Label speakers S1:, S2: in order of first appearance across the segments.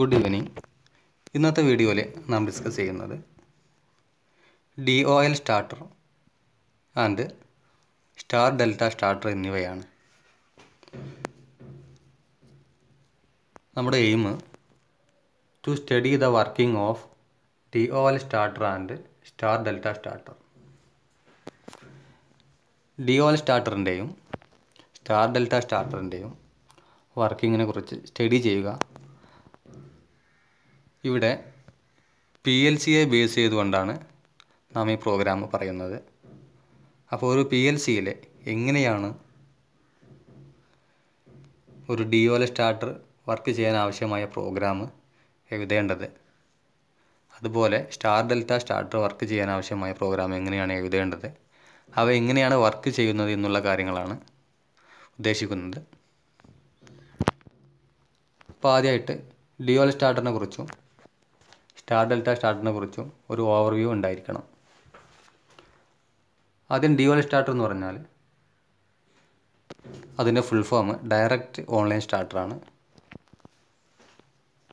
S1: good evening ഇന്നത്തെ വീഡിയോയിൽ നാം ഡിസ്കസ് ചെയ്യുന്നത് D O L starter and star delta starter എന്നിവയാണ് നമ്മുടെ aim to study the working of D O L starter and star delta starter D O L സ്റ്റാർട്ടറിൻ്റെയും star delta സ്റ്റാർട്ടറിൻ്റെയും വർക്കിങ്ങിനെ കുറിച്ച് സ്റ്റഡി ചെയ്യുക ഇവിടെ പി എൽ സിയെ ബേസ് ചെയ്തുകൊണ്ടാണ് നാം ഈ പ്രോഗ്രാം പറയുന്നത് അപ്പോൾ ഒരു പി എൽ സിയിൽ എങ്ങനെയാണ് ഒരു ഡി ഒല സ്റ്റാർട്ടർ വർക്ക് ചെയ്യാൻ ആവശ്യമായ പ്രോഗ്രാം എഴുതേണ്ടത് അതുപോലെ സ്റ്റാർ ഡെൽറ്റ സ്റ്റാർട്ടർ വർക്ക് ചെയ്യാൻ ആവശ്യമായ പ്രോഗ്രാം എങ്ങനെയാണ് എഴുതേണ്ടത് അവ എങ്ങനെയാണ് വർക്ക് ചെയ്യുന്നത് എന്നുള്ള കാര്യങ്ങളാണ് ഉദ്ദേശിക്കുന്നത് അപ്പോൾ ആദ്യമായിട്ട് ഡിയോൽ സ്റ്റാർട്ടറിനെ കുറിച്ചും സ്റ്റാർ ഡെൽറ്റ സ്റ്റാർട്ടിനെ കുറിച്ചും ഒരു ഓവർവ്യൂ ഉണ്ടായിരിക്കണം ആദ്യം ഡിയോൾ സ്റ്റാർട്ടർ എന്ന് പറഞ്ഞാൽ അതിൻ്റെ ഫുൾ ഫോം ഡയറക്റ്റ് ഓൺലൈൻ സ്റ്റാർട്ടറാണ്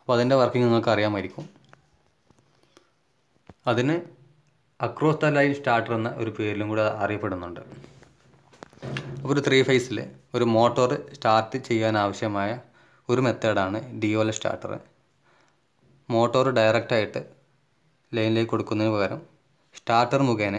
S1: അപ്പോൾ അതിൻ്റെ വർക്കിംഗ് നിങ്ങൾക്ക് അറിയാമായിരിക്കും അതിന് അക്രോസ് ദ ലൈൻ സ്റ്റാർട്ടർ എന്ന ഒരു പേരിലും കൂടെ അറിയപ്പെടുന്നുണ്ട് അപ്പോൾ ഒരു ത്രീ ഫേസിൽ ഒരു മോട്ടോർ സ്റ്റാർട്ട് ചെയ്യാൻ ആവശ്യമായ ഒരു മെത്തേഡാണ് ഡിയോല സ്റ്റാർട്ടർ മോട്ടോർ ഡയറക്റ്റായിട്ട് ലൈനിലേക്ക് കൊടുക്കുന്നതിന് പകരം സ്റ്റാർട്ടർ മുഖേന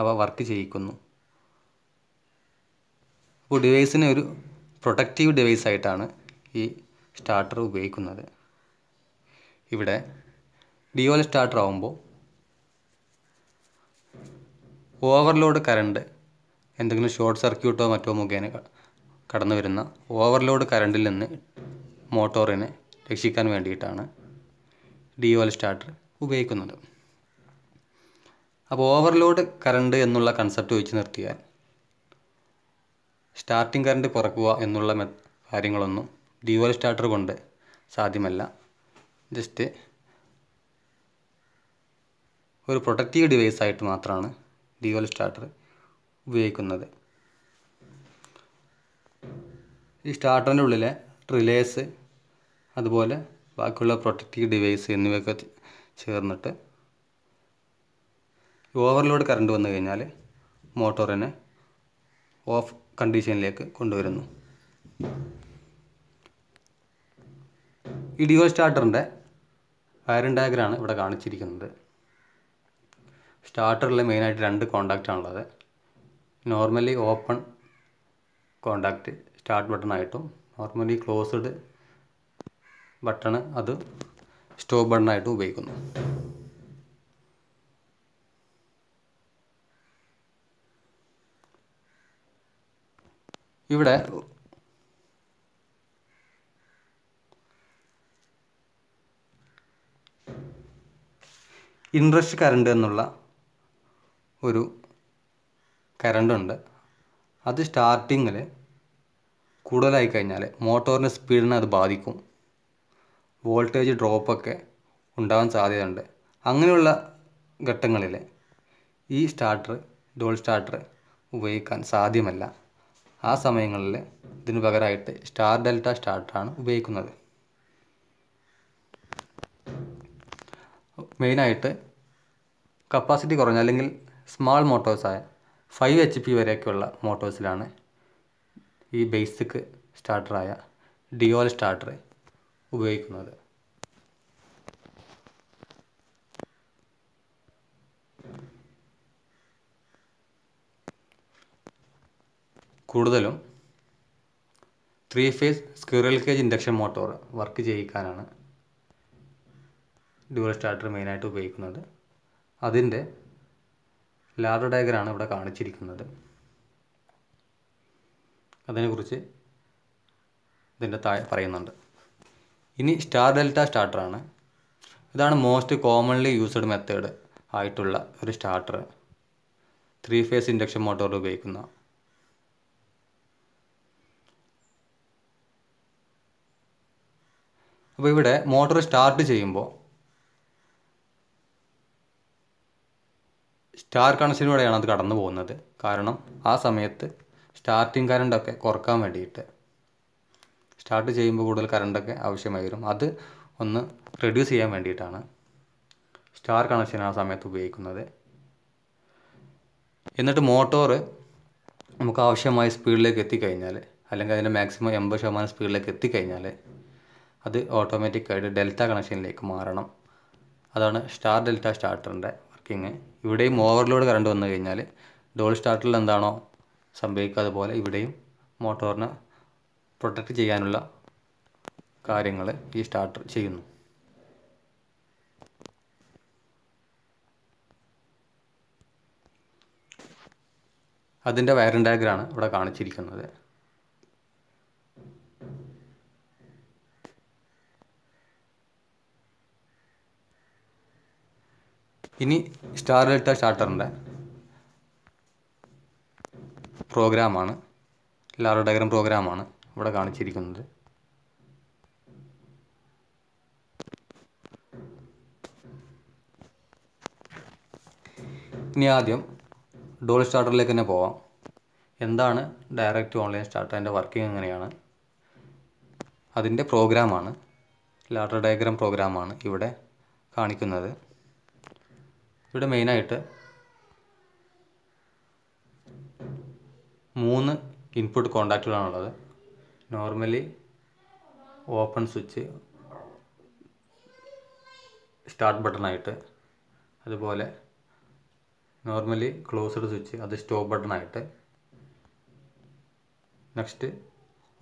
S1: അവ വർക്ക് ചെയ്യിക്കുന്നു അപ്പോൾ ഡിവൈസിനെ ഒരു പ്രൊട്ടക്റ്റീവ് ഡിവൈസായിട്ടാണ് ഈ സ്റ്റാർട്ടർ ഉപയോഗിക്കുന്നത് ഇവിടെ ഡിയോൽ സ്റ്റാർട്ടർ ആവുമ്പോൾ ഓവർലോഡ് കറണ്ട് എന്തെങ്കിലും ഷോർട്ട് സർക്യൂട്ടോ മറ്റോ മുഖേന കടന്നു വരുന്ന ഓവർലോഡ് കറണ്ടിൽ നിന്ന് മോട്ടോറിനെ രക്ഷിക്കാൻ വേണ്ടിയിട്ടാണ് ഡിയോൽ സ്റ്റാർട്ടർ ഉപയോഗിക്കുന്നത് അപ്പോൾ ഓവർലോഡ് കറണ്ട് എന്നുള്ള കൺസെപ്റ്റ് വെച്ച് നിർത്തിയാൽ സ്റ്റാർട്ടിംഗ് കറണ്ട് കുറക്കുക എന്നുള്ള കാര്യങ്ങളൊന്നും ഡിയോൽ സ്റ്റാർട്ടർ കൊണ്ട് സാധ്യമല്ല ജസ്റ്റ് ഒരു പ്രൊട്ടക്റ്റീവ് ഡിവൈസ് ആയിട്ട് മാത്രമാണ് ഡിയോൽ സ്റ്റാർട്ടർ ഉപയോഗിക്കുന്നത് ഈ സ്റ്റാർട്ടറിൻ്റെ ഉള്ളിലെ റിലേസ് അതുപോലെ ബാക്കിയുള്ള പ്രൊട്ടക്റ്റീവ് ഡിവൈസ് എന്നിവയൊക്കെ ചേർന്നിട്ട് ഓവർലോഡ് കറണ്ട് വന്നു കഴിഞ്ഞാൽ മോട്ടോറിനെ ഓഫ് കണ്ടീഷനിലേക്ക് കൊണ്ടുവരുന്നു ഇഡിയോ സ്റ്റാർട്ടറിൻ്റെ വയറിൻ ഡയഗ്രാണ് ഇവിടെ കാണിച്ചിരിക്കുന്നത് സ്റ്റാർട്ടറിൽ മെയിനായിട്ട് രണ്ട് കോണ്ടാക്റ്റാണുള്ളത് നോർമലി ഓപ്പൺ കോണ്ടാക്റ്റ് സ്റ്റാർട്ട് ബട്ടണായിട്ടും നോർമലി ക്ലോസ്ഡ് ബട്ടണ് അത് സ്റ്റോപ്പ് ബട്ടണായിട്ട് ഉപയോഗിക്കുന്നു ഇവിടെ ഇൻട്രസ്റ്റ് കറണ്ട് എന്നുള്ള ഒരു കറണ്ടുണ്ട് അത് സ്റ്റാർട്ടിങ്ങിൽ കൂടുതലായി കഴിഞ്ഞാൽ മോട്ടോറിൻ്റെ സ്പീഡിനെ അത് ബാധിക്കും വോൾട്ടേജ് ഡ്രോപ്പൊക്കെ ഉണ്ടാകാൻ സാധ്യതയുണ്ട് അങ്ങനെയുള്ള ഘട്ടങ്ങളിൽ ഈ സ്റ്റാർട്ടർ ഡോൾ സ്റ്റാർട്ടർ ഉപയോഗിക്കാൻ സാധ്യമല്ല ആ സമയങ്ങളിൽ ഇതിനു പകരമായിട്ട് സ്റ്റാർ ഡെൽറ്റ സ്റ്റാർട്ടറാണ് ഉപയോഗിക്കുന്നത് മെയിനായിട്ട് കപ്പാസിറ്റി കുറഞ്ഞ അല്ലെങ്കിൽ സ്മാൾ മോട്ടോഴ്സായ ഫൈവ് എച്ച് പി വരെയൊക്കെയുള്ള മോട്ടോഴ്സിലാണ് ഈ ബേസിക് സ്റ്റാർട്ടറായ ഡിയോൽ സ്റ്റാർട്ടർ ഉപയോഗിക്കുന്നത് കൂടുതലും three phase squirrel cage induction motor work ചെയ്യിക്കാനാണ് ഡ്യൂവൽ സ്റ്റാർട്ടർ മെയിനായിട്ട് ഉപയോഗിക്കുന്നത് അതിൻ്റെ ലാഡർ ഡയഗ്രാണ് ഇവിടെ കാണിച്ചിരിക്കുന്നത് അതിനെക്കുറിച്ച് ഇതിൻ്റെ താഴെ പറയുന്നുണ്ട് ഇനി സ്റ്റാർ ഡെൽറ്റ സ്റ്റാർട്ടറാണ് ഇതാണ് മോസ്റ്റ് കോമൺലി യൂസ്ഡ് മെത്തേഡ് ആയിട്ടുള്ള ഒരു സ്റ്റാർട്ടർ ത്രീ ഫേസ് ഇൻഡക്ഷൻ മോട്ടോറിൽ ഉപയോഗിക്കുന്ന അപ്പോൾ ഇവിടെ മോട്ടോർ സ്റ്റാർട്ട് ചെയ്യുമ്പോൾ സ്റ്റാർ കണക്ഷനിലൂടെയാണ് അത് കടന്നു പോകുന്നത് കാരണം ആ സമയത്ത് സ്റ്റാർട്ടിങ് കറണ്ടൊക്കെ കുറക്കാൻ വേണ്ടിയിട്ട് സ്റ്റാർട്ട് ചെയ്യുമ്പോൾ കൂടുതൽ കറണ്ടൊക്കെ ആവശ്യമായി വരും അത് ഒന്ന് റെഡ്യൂസ് ചെയ്യാൻ വേണ്ടിയിട്ടാണ് സ്റ്റാർ കണക്ഷൻ ആ സമയത്ത് ഉപയോഗിക്കുന്നത് എന്നിട്ട് മോട്ടോർ നമുക്ക് ആവശ്യമായ സ്പീഡിലേക്ക് എത്തിക്കഴിഞ്ഞാൽ അല്ലെങ്കിൽ അതിൻ്റെ മാക്സിമം എൺപത് ശതമാനം സ്പീഡിലേക്ക് എത്തിക്കഴിഞ്ഞാൽ അത് ഓട്ടോമാറ്റിക്കായിട്ട് ഡെൽറ്റ കണക്ഷനിലേക്ക് മാറണം അതാണ് സ്റ്റാർ ഡെൽറ്റ സ്റ്റാർട്ടറിൻ്റെ വർക്കിംഗ് ഇവിടെയും ഓവർലോഡ് കറണ്ട് വന്നു കഴിഞ്ഞാൽ ഡോൾ സ്റ്റാർട്ടറിൽ എന്താണോ സംഭവിക്കാതെ പോലെ ഇവിടെയും മോട്ടോറിന് പ്രൊട്ടക്റ്റ് ചെയ്യാനുള്ള കാര്യങ്ങൾ ഈ സ്റ്റാർട്ടർ ചെയ്യുന്നു അതിൻ്റെ വയറിൻ ഡയഗ്രാണ് ഇവിടെ കാണിച്ചിരിക്കുന്നത് ഇനി സ്റ്റാറിലിട്ട സ്റ്റാർട്ടറിൻ്റെ പ്രോഗ്രാമാണ് ലാറ ഡയഗ്രാം പ്രോഗ്രാമാണ് ഇവിടെ കാണിച്ചിരിക്കുന്നത് ഇനി ആദ്യം ഡോൾ സ്റ്റാർട്ടറിലേക്ക് തന്നെ പോവാം എന്താണ് ഡയറക്റ്റ് ഓൺലൈൻ സ്റ്റാർട്ടർ അതിൻ്റെ വർക്കിംഗ് എങ്ങനെയാണ് അതിൻ്റെ പ്രോഗ്രാമാണ് ലാട്ടർ ഡയഗ്രാം പ്രോഗ്രാമാണ് ഇവിടെ കാണിക്കുന്നത് ഇവിടെ മെയിനായിട്ട് മൂന്ന് ഇൻപുട്ട് കോണ്ടാക്റ്റുകളാണുള്ളത് നോർമലി ഓപ്പൺ സ്വിച്ച് സ്റ്റാർട്ട് ബട്ടണായിട്ട് അതുപോലെ നോർമലി ക്ലോസ്ഡ് സ്വിച്ച് അത് സ്റ്റോപ്പ് ബട്ടണായിട്ട് നെക്സ്റ്റ്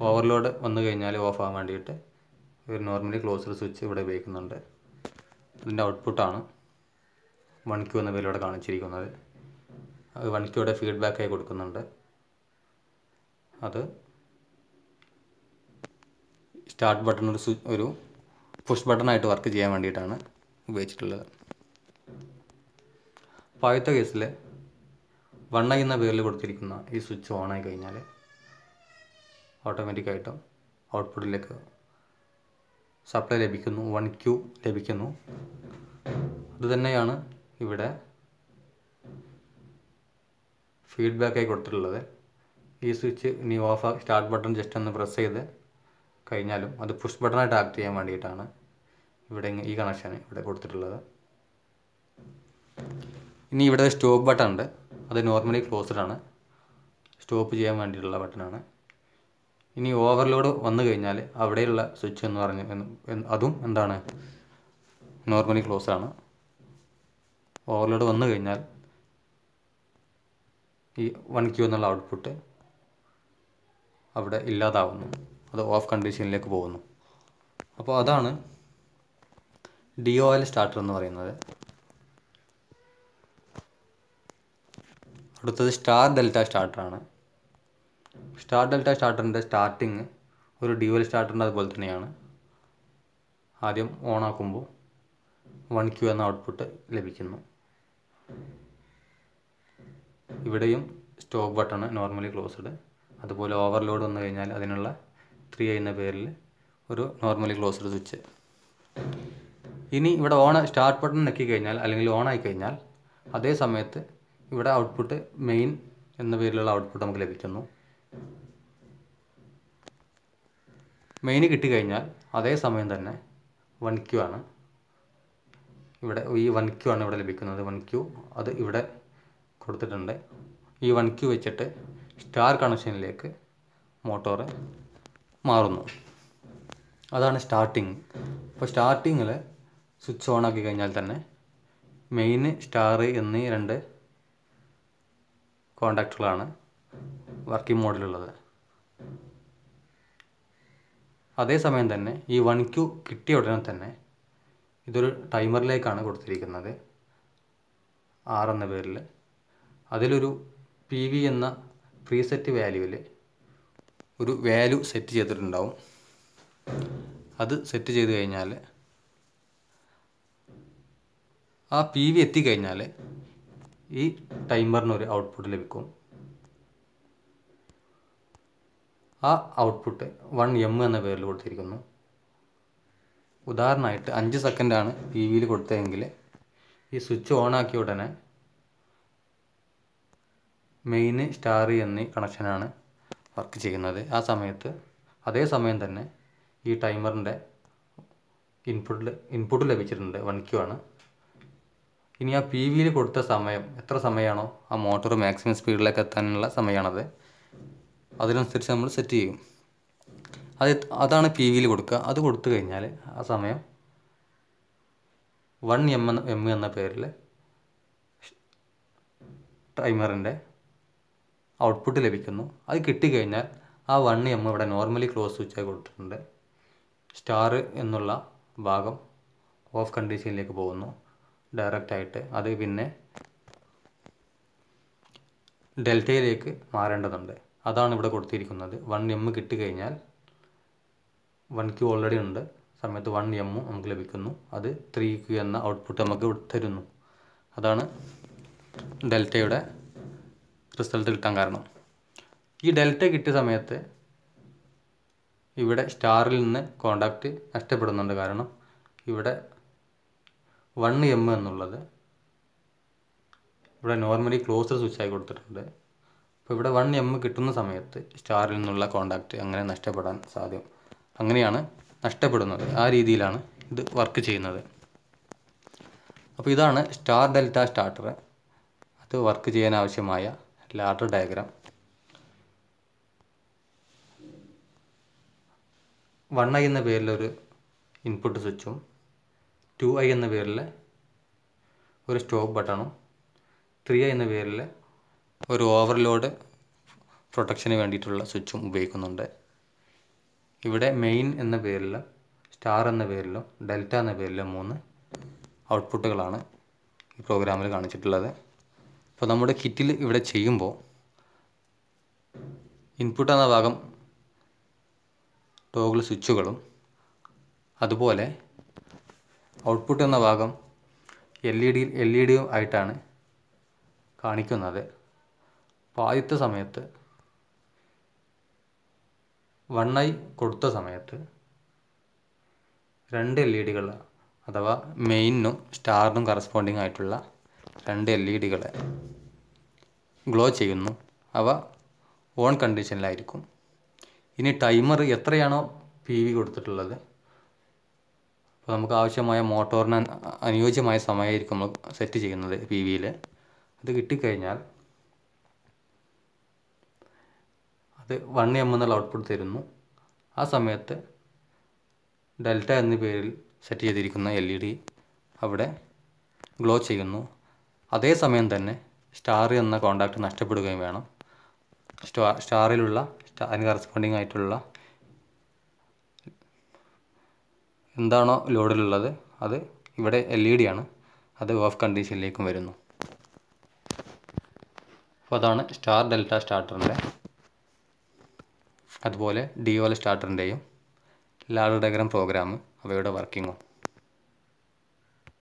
S1: ഓവർലോഡ് വന്നു കഴിഞ്ഞാൽ ഓഫ് ആകാൻ വേണ്ടിയിട്ട് ഒരു നോർമലി ക്ലോസ്ഡ് സ്വിച്ച് ഇവിടെ ഉപയോഗിക്കുന്നുണ്ട് ഇതിൻ്റെ ഔട്ട്പുട്ടാണ് വൺ ക്യൂ എന്ന പേരിലൂടെ കാണിച്ചിരിക്കുന്നത് അത് വൺ ക്യൂടെ ഫീഡ്ബാക്കായി കൊടുക്കുന്നുണ്ട് അത് സ്റ്റാർട്ട് ബട്ടൺ ഒരു ഒരു പുഷ് ബട്ടണായിട്ട് വർക്ക് ചെയ്യാൻ വേണ്ടിയിട്ടാണ് ഉപയോഗിച്ചിട്ടുള്ളത് അപ്പോൾ ആദ്യത്തെ കേസിൽ വണ്ണ എന്ന പേരിൽ കൊടുത്തിരിക്കുന്ന ഈ സ്വിച്ച് ഓൺ ആയി കഴിഞ്ഞാൽ ഓട്ടോമാറ്റിക്കായിട്ടും ഔട്ട്പുട്ടിലേക്ക് സപ്ലൈ ലഭിക്കുന്നു വൺ ക്യൂ ലഭിക്കുന്നു അതുതന്നെയാണ് ഇവിടെ ഫീഡ്ബാക്കായി കൊടുത്തിട്ടുള്ളത് ഈ സ്വിച്ച് ഇനി ഓഫ് സ്റ്റാർട്ട് ബട്ടൺ ജസ്റ്റ് ഒന്ന് പ്രസ് ചെയ്ത് കഴിഞ്ഞാലും അത് പുഷ് ബട്ടണായിട്ട് ആക്ട് ചെയ്യാൻ വേണ്ടിയിട്ടാണ് ഇവിടെ ഈ കണക്ഷൻ ഇവിടെ കൊടുത്തിട്ടുള്ളത് ഇനി ഇവിടെ സ്റ്റോപ്പ് ബട്ടൺ ഉണ്ട് അത് നോർമലി ക്ലോസ്ഡ് ആണ് സ്റ്റോപ്പ് ചെയ്യാൻ വേണ്ടിയിട്ടുള്ള ബട്ടണാണ് ഇനി ഓവർലോഡ് വന്നു കഴിഞ്ഞാൽ അവിടെയുള്ള സ്വിച്ച് എന്ന് പറഞ്ഞ് അതും എന്താണ് നോർമലി ക്ലോസ്ഡ് ആണ് ഓവർലോഡ് വന്നു കഴിഞ്ഞാൽ ഈ വൺ ക്യൂ എന്നുള്ള ഔട്ട്പുട്ട് അവിടെ ഇല്ലാതാവുന്നു അത് ഓഫ് കണ്ടീഷനിലേക്ക് പോകുന്നു അപ്പോൾ അതാണ് ഡി ഒ എൽ സ്റ്റാർട്ടർ എന്ന് പറയുന്നത് അടുത്തത് സ്റ്റാർ ഡെൽറ്റ സ്റ്റാർട്ടറാണ് സ്റ്റാർ ഡെൽറ്റ സ്റ്റാർട്ടറിൻ്റെ സ്റ്റാർട്ടിങ് ഒരു ഡ്യുവൽ സ്റ്റാർട്ടറിൻ്റെ അതുപോലെ തന്നെയാണ് ആദ്യം ഓൺ ആക്കുമ്പോൾ വൺ ക്യൂ എന്ന ഔട്ട്പുട്ട് ലഭിക്കുന്നു ഇവിടെയും സ്റ്റോപ്പ് ബട്ടൺ നോർമലി ക്ലോസ്ഡ് അതുപോലെ ഓവർലോഡ് വന്നു കഴിഞ്ഞാൽ അതിനുള്ള ത്രീ എന്ന പേരിൽ ഒരു നോർമലി ക്ലോസ്ഡ് സ്വിച്ച് ഇനി ഇവിടെ ഓൺ സ്റ്റാർട്ട് ബട്ടൺ നക്കി കഴിഞ്ഞാൽ അല്ലെങ്കിൽ ഓൺ ആയി കഴിഞ്ഞാൽ അതേ സമയത്ത് ഇവിടെ ഔട്ട്പുട്ട് മെയിൻ എന്ന പേരിലുള്ള ഔട്ട്പുട്ട് നമുക്ക് ലഭിക്കുന്നു മെയിൻ കിട്ടിക്കഴിഞ്ഞാൽ അതേ സമയം തന്നെ വൺ ക്യു ആണ് ഇവിടെ ഈ വൺ ക്യു ആണ് ഇവിടെ ലഭിക്കുന്നത് വൺ ക്യു അത് ഇവിടെ കൊടുത്തിട്ടുണ്ട് ഈ വൺ ക്യു വെച്ചിട്ട് സ്റ്റാർ കണക്ഷനിലേക്ക് മോട്ടോർ മാറുന്നു അതാണ് സ്റ്റാർട്ടിങ് അപ്പോൾ സ്റ്റാർട്ടിങ്ങിൽ സ്വിച്ച് ഓൺ ആക്കി കഴിഞ്ഞാൽ തന്നെ മെയിൻ സ്റ്റാർ എന്നീ രണ്ട് കോണ്ടാക്റ്റുകളാണ് വർക്കിംഗ് മോഡിലുള്ളത് അതേസമയം തന്നെ ഈ വൺ ക്യൂ കിട്ടിയ ഉടനെ തന്നെ ഇതൊരു ടൈമറിലേക്കാണ് കൊടുത്തിരിക്കുന്നത് ആർ എന്ന പേരിൽ അതിലൊരു പി വി എന്ന പ്രീസെറ്റ് വാല്യൂവിൽ ഒരു വാല്യൂ സെറ്റ് ചെയ്തിട്ടുണ്ടാവും അത് സെറ്റ് ചെയ്ത് കഴിഞ്ഞാൽ ആ പി വി എത്തിക്കഴിഞ്ഞാൽ ഈ ടൈമറിനൊരു ഔട്ട്പുട്ട് ലഭിക്കും ആ ഔട്ട്പുട്ട് വൺ എം എന്ന പേരിൽ കൊടുത്തിരിക്കുന്നു ഉദാഹരണമായിട്ട് അഞ്ച് സെക്കൻഡാണ് പി വിയിൽ കൊടുത്തതെങ്കിൽ ഈ സ്വിച്ച് ഓൺ ആക്കിയ ഉടനെ മെയിൻ സ്റ്റാർ എന്നീ കണക്ഷനാണ് വർക്ക് ചെയ്യുന്നത് ആ സമയത്ത് അതേ സമയം തന്നെ ഈ ടൈമറിൻ്റെ ഇൻപുട്ടിൽ ഇൻപുട്ട് ലഭിച്ചിട്ടുണ്ട് വൺ ക്യു ആണ് ഇനി ആ പി വിയിൽ കൊടുത്ത സമയം എത്ര സമയമാണോ ആ മോട്ടോർ മാക്സിമം സ്പീഡിലേക്ക് എത്താനുള്ള സമയമാണത് അതിനനുസരിച്ച് നമ്മൾ സെറ്റ് ചെയ്യും അത് അതാണ് പി വിയിൽ കൊടുക്കുക അത് കൊടുത്തു കഴിഞ്ഞാൽ ആ സമയം വൺ എം എം എന്ന പേരിൽ ടൈമറിൻ്റെ ഔട്ട്പുട്ട് ലഭിക്കുന്നു അത് കിട്ടിക്കഴിഞ്ഞാൽ ആ വൺ എം ഇവിടെ നോർമലി ക്ലോസ് സ്വിച്ചായി കൊടുത്തിട്ടുണ്ട് സ്റ്റാർ എന്നുള്ള ഭാഗം ഓഫ് കണ്ടീഷനിലേക്ക് പോകുന്നു ആയിട്ട് അത് പിന്നെ ഡെൽറ്റയിലേക്ക് മാറേണ്ടതുണ്ട് അതാണ് ഇവിടെ കൊടുത്തിരിക്കുന്നത് വൺ എം കിട്ടിക്കഴിഞ്ഞാൽ വൺ ക്യു ഓൾറെഡി ഉണ്ട് സമയത്ത് വൺ എമ്മും നമുക്ക് ലഭിക്കുന്നു അത് ത്രീ ക്യു എന്ന ഔട്ട്പുട്ട് നമുക്ക് തരുന്നു അതാണ് ഡെൽറ്റയുടെ റിസൾട്ട് കിട്ടാൻ കാരണം ഈ ഡെൽറ്റ കിട്ടിയ സമയത്ത് ഇവിടെ സ്റ്റാറിൽ നിന്ന് കോണ്ടാക്റ്റ് നഷ്ടപ്പെടുന്നുണ്ട് കാരണം ഇവിടെ വൺ എം എന്നുള്ളത് ഇവിടെ നോർമലി ക്ലോസർ സ്വിച്ച് ആയി കൊടുത്തിട്ടുണ്ട് അപ്പോൾ ഇവിടെ വൺ എം കിട്ടുന്ന സമയത്ത് സ്റ്റാറിൽ നിന്നുള്ള കോണ്ടാക്റ്റ് അങ്ങനെ നഷ്ടപ്പെടാൻ സാധ്യം അങ്ങനെയാണ് നഷ്ടപ്പെടുന്നത് ആ രീതിയിലാണ് ഇത് വർക്ക് ചെയ്യുന്നത് അപ്പോൾ ഇതാണ് സ്റ്റാർ ഡെൽറ്റ സ്റ്റാർട്ടർ അത് വർക്ക് ചെയ്യാൻ ആവശ്യമായ ലാഡർ ഡയഗ്രാം വൺ ഐ എന്ന പേരിലൊരു ഇൻപുട്ട് സ്വിച്ചും ടു ഐ എന്ന പേരിൽ ഒരു സ്റ്റോപ്പ് ബട്ടണും ത്രീ ഐ എന്ന പേരിൽ ഒരു ഓവർലോഡ് പ്രൊട്ടക്ഷന് വേണ്ടിയിട്ടുള്ള സ്വിച്ചും ഉപയോഗിക്കുന്നുണ്ട് ഇവിടെ മെയിൻ എന്ന പേരിലും സ്റ്റാർ എന്ന പേരിലും ഡെൽറ്റ എന്ന പേരിലും മൂന്ന് ഔട്ട്പുട്ടുകളാണ് ഈ പ്രോഗ്രാമിൽ കാണിച്ചിട്ടുള്ളത് അപ്പോൾ നമ്മുടെ കിറ്റിൽ ഇവിടെ ചെയ്യുമ്പോൾ ഇൻപുട്ട് എന്ന ഭാഗം ടോഗിൾ സ്വിച്ചുകളും അതുപോലെ ഔട്ട്പുട്ട് എന്ന ഭാഗം L E D L E ഡിയും ആയിട്ടാണ് കാണിക്കുന്നത് അപ്പോൾ ആദ്യത്തെ സമയത്ത് വണ്ണായി കൊടുത്ത സമയത്ത് രണ്ട് എൽ ഇ ഡികൾ അഥവാ മെയിനും സ്റ്റാറിനും കറസ്പോണ്ടിങ് ആയിട്ടുള്ള രണ്ട് എൽ ഇ ഡികളെ ഗ്ലോ ചെയ്യുന്നു അവ ഓൺ കണ്ടീഷനിലായിരിക്കും ഇനി ടൈമർ എത്രയാണോ പി വി കൊടുത്തിട്ടുള്ളത് അപ്പോൾ നമുക്ക് ആവശ്യമായ മോട്ടോറിന് അനുയോജ്യമായ സമയമായിരിക്കും നമ്മൾ സെറ്റ് ചെയ്യുന്നത് പി വിയിൽ അത് കിട്ടിക്കഴിഞ്ഞാൽ അത് വൺ എം എന്നുള്ള ഔട്ട്പുട്ട് തരുന്നു ആ സമയത്ത് ഡെൽറ്റ എന്ന പേരിൽ സെറ്റ് ചെയ്തിരിക്കുന്ന എൽ ഇ ഡി അവിടെ ഗ്ലോ ചെയ്യുന്നു അതേസമയം തന്നെ സ്റ്റാർ എന്ന കോണ്ടാക്റ്റ് നഷ്ടപ്പെടുകയും വേണം സ്റ്റാറിലുള്ള അതിന് കറസ്പോണ്ടിങ് ആയിട്ടുള്ള എന്താണോ ലോഡിലുള്ളത് അത് ഇവിടെ എൽ ഇ ഡി ആണ് അത് ഓഫ് കണ്ടീഷനിലേക്കും വരുന്നു അപ്പോൾ അതാണ് സ്റ്റാർ ഡെൽറ്റ സ്റ്റാർട്ടറിൻ്റെ അതുപോലെ ഡി ഓൽ സ്റ്റാർട്ടറിൻ്റെയും ലാഡർ ഡയഗ്രാം പ്രോഗ്രാം അവയുടെ വർക്കിങ്ങും